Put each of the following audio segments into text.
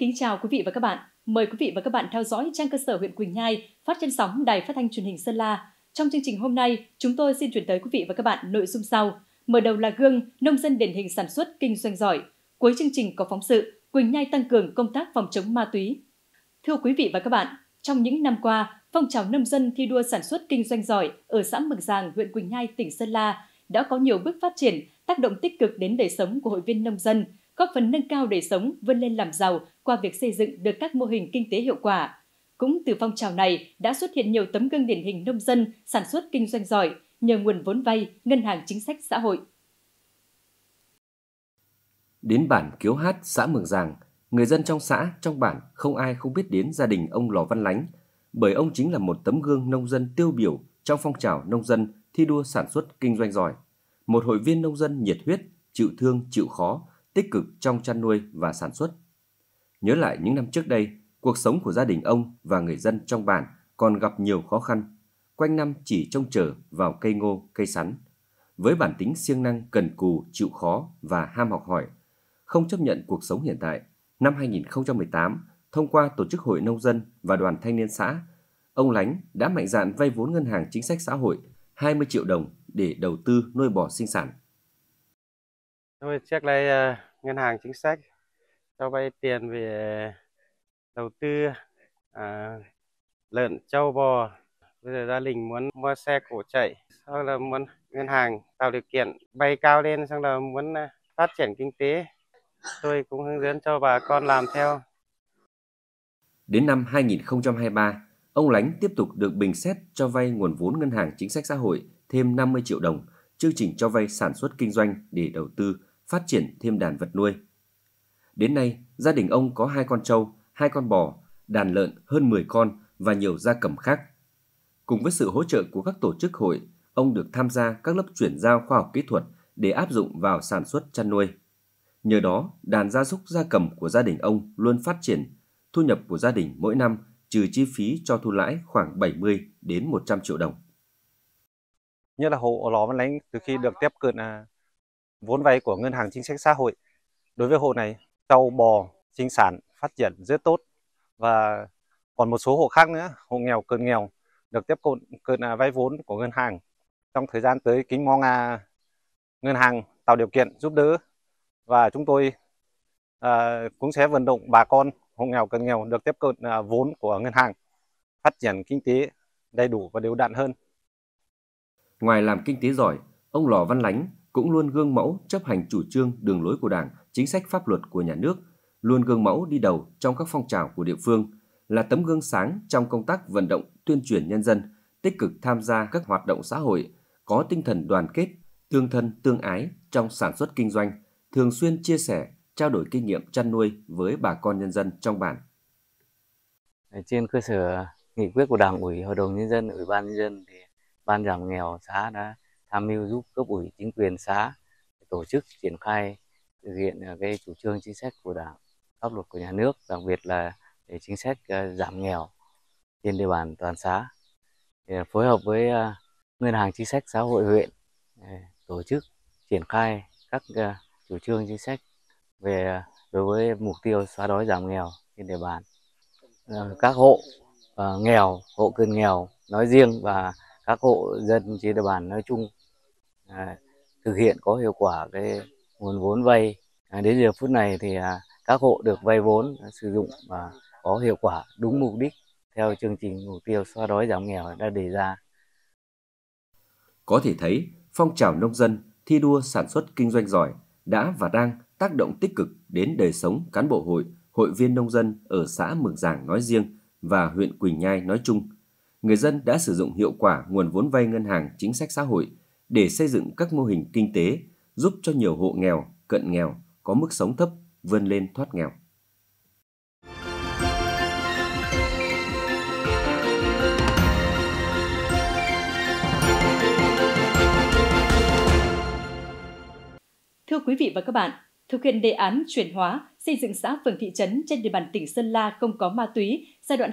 kính chào quý vị và các bạn. Mời quý vị và các bạn theo dõi trang cơ sở huyện Quỳnh Nhai phát trên sóng Đài Phát thanh Truyền hình Sơn La. Trong chương trình hôm nay, chúng tôi xin chuyển tới quý vị và các bạn nội dung sau. Mở đầu là gương nông dân điển hình sản xuất kinh doanh giỏi. Cuối chương trình có phóng sự Quỳnh Nhai tăng cường công tác phòng chống ma túy. Thưa quý vị và các bạn, trong những năm qua, phong trào nông dân thi đua sản xuất kinh doanh giỏi ở xã Mường Giàng, huyện Quỳnh Nhai, tỉnh Sơn La đã có nhiều bước phát triển, tác động tích cực đến đời sống của hội viên nông dân, góp phần nâng cao đời sống, vươn lên làm giàu qua việc xây dựng được các mô hình kinh tế hiệu quả. Cũng từ phong trào này đã xuất hiện nhiều tấm gương điển hình nông dân sản xuất kinh doanh giỏi nhờ nguồn vốn vay, ngân hàng chính sách xã hội. Đến bản Kiếu Hát, xã Mường Giàng, người dân trong xã, trong bản không ai không biết đến gia đình ông Lò Văn Lánh, bởi ông chính là một tấm gương nông dân tiêu biểu trong phong trào nông dân thi đua sản xuất kinh doanh giỏi. Một hội viên nông dân nhiệt huyết, chịu thương, chịu khó, tích cực trong chăn nuôi và sản xuất. Nhớ lại những năm trước đây, cuộc sống của gia đình ông và người dân trong bản còn gặp nhiều khó khăn, quanh năm chỉ trông chờ vào cây ngô, cây sắn. Với bản tính siêng năng cần cù, chịu khó và ham học hỏi, không chấp nhận cuộc sống hiện tại, năm 2018, thông qua Tổ chức Hội Nông dân và Đoàn Thanh niên xã, ông Lánh đã mạnh dạn vay vốn ngân hàng chính sách xã hội 20 triệu đồng để đầu tư nuôi bò sinh sản. trước đây ngân hàng chính sách cho vay tiền về đầu tư à, lợn trâu bò bây giờ gia đình muốn mua xe cổ chạy sau là muốn ngân hàng tạo điều kiện bay cao lên xong là muốn à, phát triển kinh tế tôi cũng hướng dẫn cho bà con làm theo đến năm 2023 ông Lánh tiếp tục được bình xét cho vay nguồn vốn ngân hàng chính sách xã hội thêm 50 triệu đồng chương trình cho vay sản xuất kinh doanh để đầu tư phát triển thêm đàn vật nuôi. Đến nay, gia đình ông có hai con trâu, hai con bò, đàn lợn hơn 10 con và nhiều gia cầm khác. Cùng với sự hỗ trợ của các tổ chức hội, ông được tham gia các lớp chuyển giao khoa học kỹ thuật để áp dụng vào sản xuất chăn nuôi. Nhờ đó, đàn gia súc gia cầm của gia đình ông luôn phát triển, thu nhập của gia đình mỗi năm trừ chi phí cho thu lãi khoảng 70 đến 100 triệu đồng. Như là hộ ở lò Văn Lánh từ khi được tiếp cận à, vốn vay của Ngân hàng Chính sách Xã hội. Đối với hộ này, trâu bò, sinh sản phát triển rất tốt và còn một số hộ khác nữa, hộ nghèo cơn nghèo được tiếp cận cơn à, vay vốn của ngân hàng. Trong thời gian tới kính mong à, ngân hàng tạo điều kiện giúp đỡ và chúng tôi à, cũng sẽ vận động bà con hộ nghèo cận nghèo được tiếp cận à, vốn của ngân hàng phát triển kinh tế đầy đủ và đều đặn hơn. Ngoài làm kinh tế giỏi, ông Lò Văn Lánh cũng luôn gương mẫu chấp hành chủ trương đường lối của Đảng, chính sách pháp luật của nhà nước, luôn gương mẫu đi đầu trong các phong trào của địa phương, là tấm gương sáng trong công tác vận động tuyên truyền nhân dân, tích cực tham gia các hoạt động xã hội, có tinh thần đoàn kết, tương thân tương ái trong sản xuất kinh doanh, thường xuyên chia sẻ, trao đổi kinh nghiệm chăn nuôi với bà con nhân dân trong bản. Trên cơ sở nghị quyết của Đảng ủy, Hội đồng nhân dân, Ủy ban nhân dân thì ban giảm nghèo xã đã tham mưu giúp cấp ủy chính quyền xã tổ chức triển khai thực hiện à, cái chủ trương chính sách của đảng pháp luật của nhà nước đặc biệt là để chính sách à, giảm nghèo trên địa bàn toàn xã à, phối hợp với ngân hàng chính sách xã hội huyện tổ chức triển khai các chủ trương chính sách về đối với mục tiêu xóa đói giảm nghèo trên địa bàn ờ, các hộ nghèo hộ cận nghèo nói riêng và các hộ dân trên địa bàn nói chung à, thực hiện có hiệu quả cái nguồn vốn vay à, đến giờ phút này thì à, các hộ được vay vốn à, sử dụng và có hiệu quả đúng mục đích theo chương trình mục tiêu xóa đói giảm nghèo đã đề ra. Có thể thấy, phong trào nông dân thi đua sản xuất kinh doanh giỏi đã và đang tác động tích cực đến đời sống cán bộ hội, hội viên nông dân ở xã Mường Giàng nói riêng và huyện Quỳnh Nhai nói chung. Người dân đã sử dụng hiệu quả nguồn vốn vay ngân hàng chính sách xã hội để xây dựng các mô hình kinh tế giúp cho nhiều hộ nghèo, cận nghèo có mức sống thấp vươn lên thoát nghèo. Thưa quý vị và các bạn, thực hiện đề án chuyển hóa xây dựng xã phường thị trấn trên địa bàn tỉnh Sơn La không có ma túy giai đoạn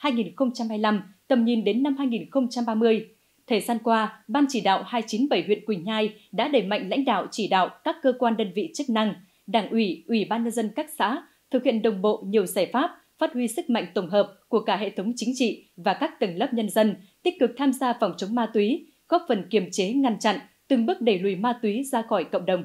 2023-2025, tầm nhìn đến năm 2030, Thời gian qua, Ban chỉ đạo 297 huyện Quỳnh Nhai đã đẩy mạnh lãnh đạo chỉ đạo các cơ quan đơn vị chức năng, Đảng ủy, Ủy ban nhân dân các xã thực hiện đồng bộ nhiều giải pháp, phát huy sức mạnh tổng hợp của cả hệ thống chính trị và các tầng lớp nhân dân, tích cực tham gia phòng chống ma túy, góp phần kiềm chế ngăn chặn, từng bước đẩy lùi ma túy ra khỏi cộng đồng.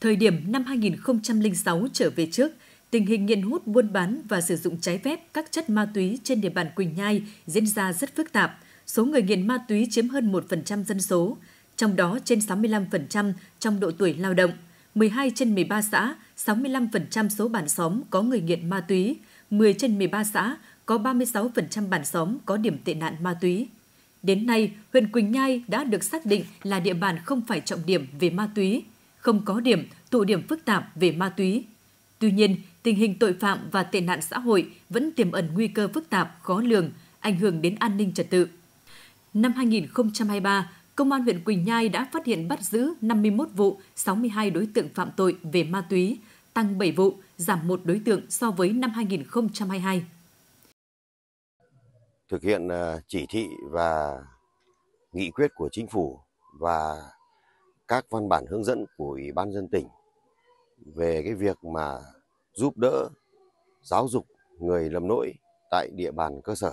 Thời điểm năm 2006 trở về trước – tình hình nghiện hút buôn bán và sử dụng trái phép các chất ma túy trên địa bàn Quỳnh Nhai diễn ra rất phức tạp. Số người nghiện ma túy chiếm hơn 1% dân số, trong đó trên 65% trong độ tuổi lao động. 12 trên 13 xã, 65% số bản xóm có người nghiện ma túy, 10 trên 13 xã có 36% bản xóm có điểm tệ nạn ma túy. Đến nay, huyện Quỳnh Nhai đã được xác định là địa bàn không phải trọng điểm về ma túy, không có điểm, tụ điểm phức tạp về ma túy. Tuy nhiên, tình hình tội phạm và tệ nạn xã hội vẫn tiềm ẩn nguy cơ phức tạp, khó lường, ảnh hưởng đến an ninh trật tự. Năm 2023, Công an huyện Quỳnh Nhai đã phát hiện bắt giữ 51 vụ, 62 đối tượng phạm tội về ma túy, tăng 7 vụ, giảm 1 đối tượng so với năm 2022. Thực hiện ờ, chỉ thị và nghị quyết của chính phủ và các văn bản hướng dẫn của Ủy ban dân tỉnh về cái việc mà giúp đỡ giáo dục người lầm lỗi tại địa bàn cơ sở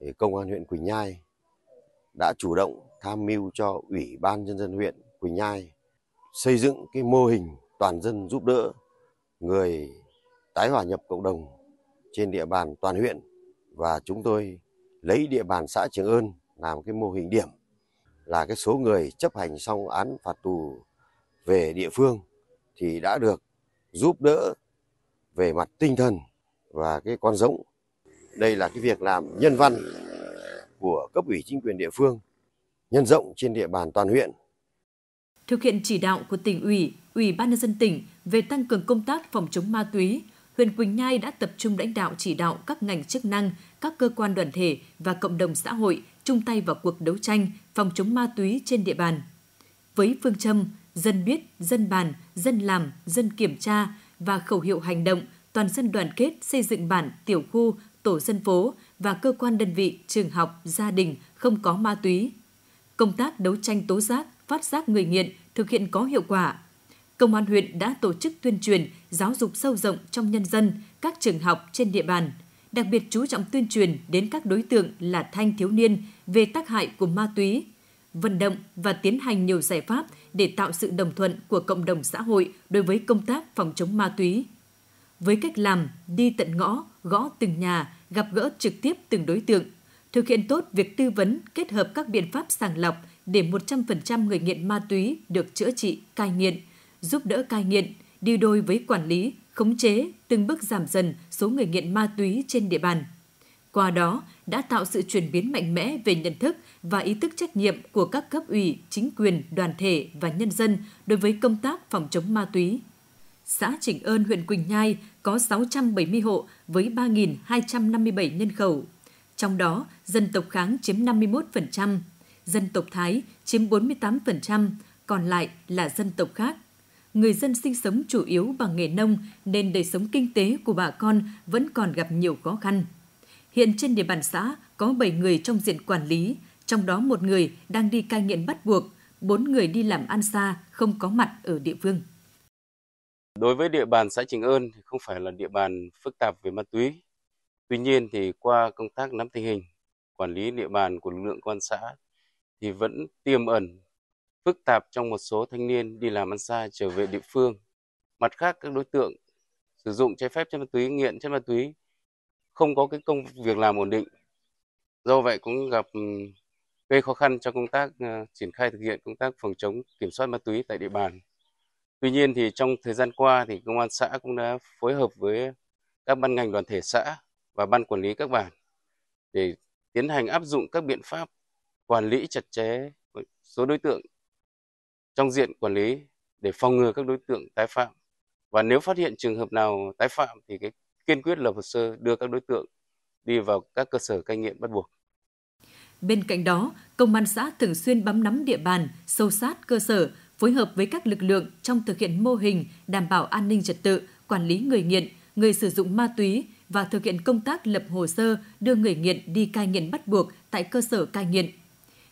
thì công an huyện Quỳnh Nhai đã chủ động tham mưu cho Ủy ban nhân dân huyện Quỳnh Nhai xây dựng cái mô hình toàn dân giúp đỡ người tái hòa nhập cộng đồng trên địa bàn toàn huyện và chúng tôi lấy địa bàn xã Trường Ơn làm cái mô hình điểm là cái số người chấp hành xong án phạt tù về địa phương thì đã được giúp đỡ về mặt tinh thần và cái con giống. Đây là cái việc làm nhân văn của cấp ủy chính quyền địa phương, nhân rộng trên địa bàn toàn huyện. Thực hiện chỉ đạo của tỉnh ủy, ủy ban nhân dân tỉnh về tăng cường công tác phòng chống ma túy, huyện Quỳnh Nhai đã tập trung lãnh đạo chỉ đạo các ngành chức năng, các cơ quan đoàn thể và cộng đồng xã hội chung tay vào cuộc đấu tranh phòng chống ma túy trên địa bàn. Với phương châm dân biết, dân bàn, dân làm, dân kiểm tra và khẩu hiệu hành động toàn dân đoàn kết xây dựng bản, tiểu khu, tổ dân phố và cơ quan đơn vị, trường học, gia đình không có ma túy. Công tác đấu tranh tố giác, phát giác người nghiện thực hiện có hiệu quả. Công an huyện đã tổ chức tuyên truyền, giáo dục sâu rộng trong nhân dân, các trường học trên địa bàn, đặc biệt chú trọng tuyên truyền đến các đối tượng là thanh thiếu niên về tác hại của ma túy vận động và tiến hành nhiều giải pháp để tạo sự đồng thuận của cộng đồng xã hội đối với công tác phòng chống ma túy. Với cách làm đi tận ngõ, gõ từng nhà, gặp gỡ trực tiếp từng đối tượng, thực hiện tốt việc tư vấn kết hợp các biện pháp sàng lọc để 100% người nghiện ma túy được chữa trị, cai nghiện, giúp đỡ cai nghiện, đi đôi với quản lý, khống chế, từng bước giảm dần số người nghiện ma túy trên địa bàn – qua đó đã tạo sự chuyển biến mạnh mẽ về nhận thức và ý thức trách nhiệm của các cấp ủy, chính quyền, đoàn thể và nhân dân đối với công tác phòng chống ma túy. Xã Trịnh Ơn, huyện Quỳnh Nhai có 670 hộ với 3.257 nhân khẩu. Trong đó, dân tộc Kháng chiếm 51%, dân tộc Thái chiếm 48%, còn lại là dân tộc khác người dân sinh sống chủ yếu bằng nghề nông nên đời sống kinh tế của bà con vẫn còn gặp nhiều khó khăn. Hiện trên địa bàn xã có 7 người trong diện quản lý, trong đó một người đang đi cai nghiện bắt buộc, 4 người đi làm ăn xa không có mặt ở địa phương. Đối với địa bàn xã Trình Ơn thì không phải là địa bàn phức tạp về ma túy. Tuy nhiên thì qua công tác nắm tình hình, quản lý địa bàn của lực lượng quan xã thì vẫn tiềm ẩn phức tạp trong một số thanh niên đi làm ăn xa trở về địa phương. Mặt khác các đối tượng sử dụng trái phép chất ma túy, nghiện chất ma túy không có cái công việc làm ổn định do vậy cũng gặp ừ, gây khó khăn cho công tác uh, triển khai thực hiện công tác phòng chống kiểm soát ma túy tại địa bàn. Tuy nhiên thì trong thời gian qua thì công an xã cũng đã phối hợp với các ban ngành đoàn thể xã và ban quản lý các bản để tiến hành áp dụng các biện pháp quản lý chặt chẽ số đối tượng trong diện quản lý để phòng ngừa các đối tượng tái phạm và nếu phát hiện trường hợp nào tái phạm thì cái kiên quyết lập hồ sơ đưa các đối tượng đi vào các cơ sở cai nghiện bắt buộc. Bên cạnh đó, công an xã thường xuyên bám nắm địa bàn, sâu sát cơ sở, phối hợp với các lực lượng trong thực hiện mô hình đảm bảo an ninh trật tự, quản lý người nghiện, người sử dụng ma túy và thực hiện công tác lập hồ sơ đưa người nghiện đi cai nghiện bắt buộc tại cơ sở cai nghiện.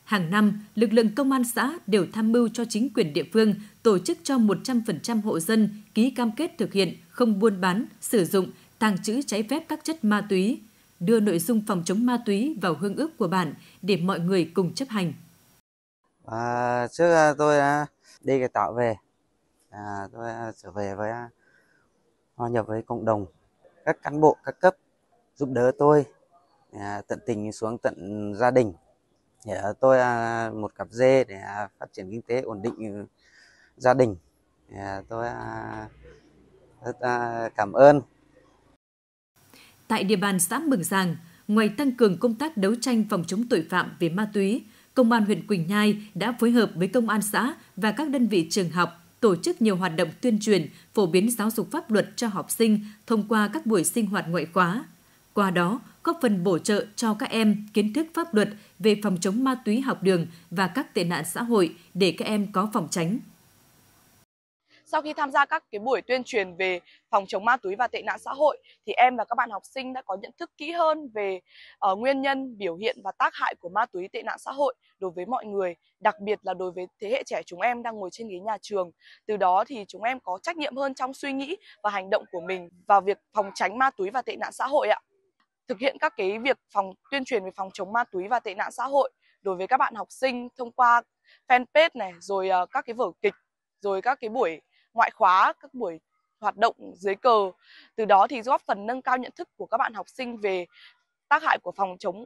Hàng năm, lực lượng công an xã đều tham mưu cho chính quyền địa phương tổ chức cho 100% hộ dân ký cam kết thực hiện không buôn bán, sử dụng tàng trữ trái phép các chất ma túy, đưa nội dung phòng chống ma túy vào hương ước của bản để mọi người cùng chấp hành. À, trước à, tôi à, đi cải tạo về, à, tôi à, trở về với hòa nhập với cộng đồng, các cán bộ các cấp giúp đỡ tôi à, tận tình xuống tận gia đình để tôi à, một cặp dê để à, phát triển kinh tế ổn định ừ, gia đình à, tôi à, rất à, cảm ơn tại địa bàn xã mừng Giàng, ngoài tăng cường công tác đấu tranh phòng chống tội phạm về ma túy, Công an huyện Quỳnh Nhai đã phối hợp với Công an xã và các đơn vị trường học tổ chức nhiều hoạt động tuyên truyền, phổ biến giáo dục pháp luật cho học sinh thông qua các buổi sinh hoạt ngoại khóa. Qua đó, góp phần bổ trợ cho các em kiến thức pháp luật về phòng chống ma túy học đường và các tệ nạn xã hội để các em có phòng tránh. Sau khi tham gia các cái buổi tuyên truyền về phòng chống ma túy và tệ nạn xã hội thì em và các bạn học sinh đã có nhận thức kỹ hơn về uh, nguyên nhân, biểu hiện và tác hại của ma túy tệ nạn xã hội đối với mọi người, đặc biệt là đối với thế hệ trẻ chúng em đang ngồi trên ghế nhà trường. Từ đó thì chúng em có trách nhiệm hơn trong suy nghĩ và hành động của mình vào việc phòng tránh ma túy và tệ nạn xã hội ạ. Thực hiện các cái việc phòng tuyên truyền về phòng chống ma túy và tệ nạn xã hội đối với các bạn học sinh thông qua fanpage này rồi uh, các cái vở kịch rồi các cái buổi ngoại khóa, các buổi hoạt động dưới cờ. Từ đó thì góp phần nâng cao nhận thức của các bạn học sinh về tác hại của phòng chống.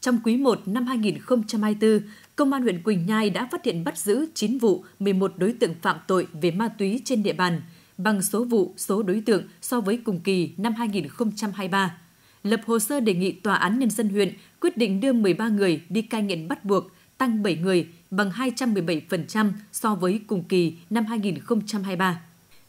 Trong quý 1 năm 2024, Công an huyện Quỳnh Nhai đã phát hiện bắt giữ 9 vụ 11 đối tượng phạm tội về ma túy trên địa bàn, bằng số vụ, số đối tượng so với cùng kỳ năm 2023. Lập hồ sơ đề nghị Tòa án Nhân dân huyện quyết định đưa 13 người đi cai nghiện bắt buộc tăng 7 người, bằng 217% so với cùng kỳ năm 2023.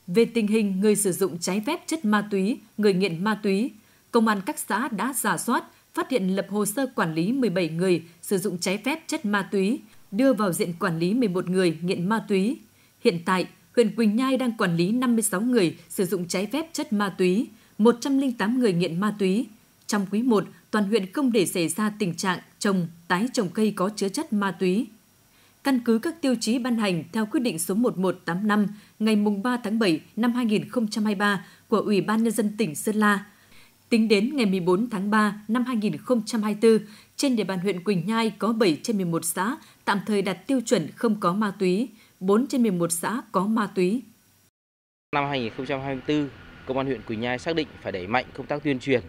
Về tình hình người sử dụng trái phép chất ma túy, người nghiện ma túy, Công an các xã đã giả soát, phát hiện lập hồ sơ quản lý 17 người sử dụng trái phép chất ma túy, đưa vào diện quản lý 11 người nghiện ma túy. Hiện tại, huyện Quỳnh Nhai đang quản lý 56 người sử dụng trái phép chất ma túy, 108 người nghiện ma túy. Trong quý 1, toàn huyện không để xảy ra tình trạng trồng, tái trồng cây có chứa chất ma túy. Căn cứ các tiêu chí ban hành theo quyết định số 1185 ngày 3 tháng 7 năm 2023 của Ủy ban Nhân dân tỉnh Sơn La, tính đến ngày 14 tháng 3 năm 2024, trên địa bàn huyện Quỳnh Nhai có 7 trên 11 xã tạm thời đạt tiêu chuẩn không có ma túy, 4 trên 11 xã có ma túy. Năm 2024, Công an huyện Quỳnh Nhai xác định phải đẩy mạnh công tác tuyên truyền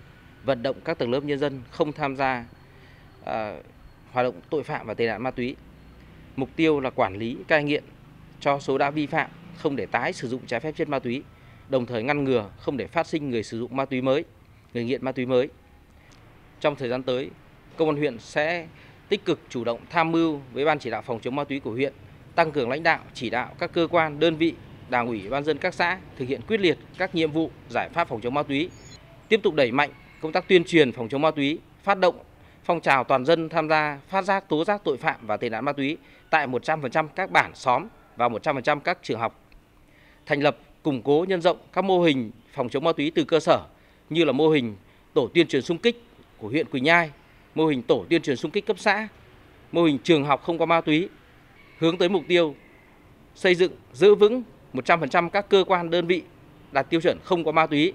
vận động các tầng lớp nhân dân không tham gia à, hoạt động tội phạm và tệ nạn ma túy. Mục tiêu là quản lý cai nghiện cho số đã vi phạm không để tái sử dụng trái phép chất ma túy, đồng thời ngăn ngừa không để phát sinh người sử dụng ma túy mới, người nghiện ma túy mới. Trong thời gian tới, công an huyện sẽ tích cực chủ động tham mưu với ban chỉ đạo phòng chống ma túy của huyện, tăng cường lãnh đạo, chỉ đạo các cơ quan, đơn vị, đảng ủy, ban dân các xã thực hiện quyết liệt các nhiệm vụ, giải pháp phòng chống ma túy, tiếp tục đẩy mạnh công tác tuyên truyền phòng chống ma túy, phát động phong trào toàn dân tham gia phát giác tố giác tội phạm và tệ nạn ma túy tại 100% các bản xóm và 100% các trường học. Thành lập, củng cố nhân rộng các mô hình phòng chống ma túy từ cơ sở như là mô hình tổ tuyên truyền xung kích của huyện Quỳnh Nhai, mô hình tổ tuyên truyền xung kích cấp xã, mô hình trường học không có ma túy, hướng tới mục tiêu xây dựng giữ vững 100% các cơ quan đơn vị đạt tiêu chuẩn không có ma túy.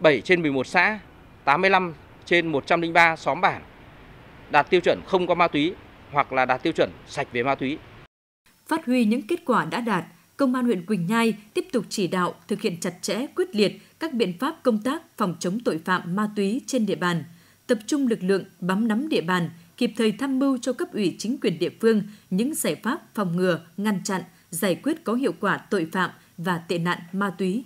7 trên 11 xã 85 trên 103 xóm bản đạt tiêu chuẩn không có ma túy hoặc là đạt tiêu chuẩn sạch về ma túy. Phát huy những kết quả đã đạt, Công an huyện Quỳnh Nhai tiếp tục chỉ đạo thực hiện chặt chẽ, quyết liệt các biện pháp công tác phòng chống tội phạm ma túy trên địa bàn, tập trung lực lượng bám nắm địa bàn, kịp thời tham mưu cho cấp ủy chính quyền địa phương những giải pháp phòng ngừa, ngăn chặn, giải quyết có hiệu quả tội phạm và tệ nạn ma túy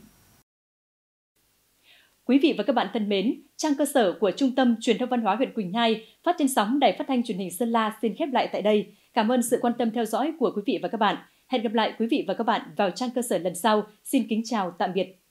Quý vị và các bạn thân mến, trang cơ sở của Trung tâm Truyền thông Văn hóa huyện Quỳnh Nhai phát trên sóng Đài Phát thanh Truyền hình Sơn La xin khép lại tại đây. Cảm ơn sự quan tâm theo dõi của quý vị và các bạn. Hẹn gặp lại quý vị và các bạn vào trang cơ sở lần sau. Xin kính chào, tạm biệt.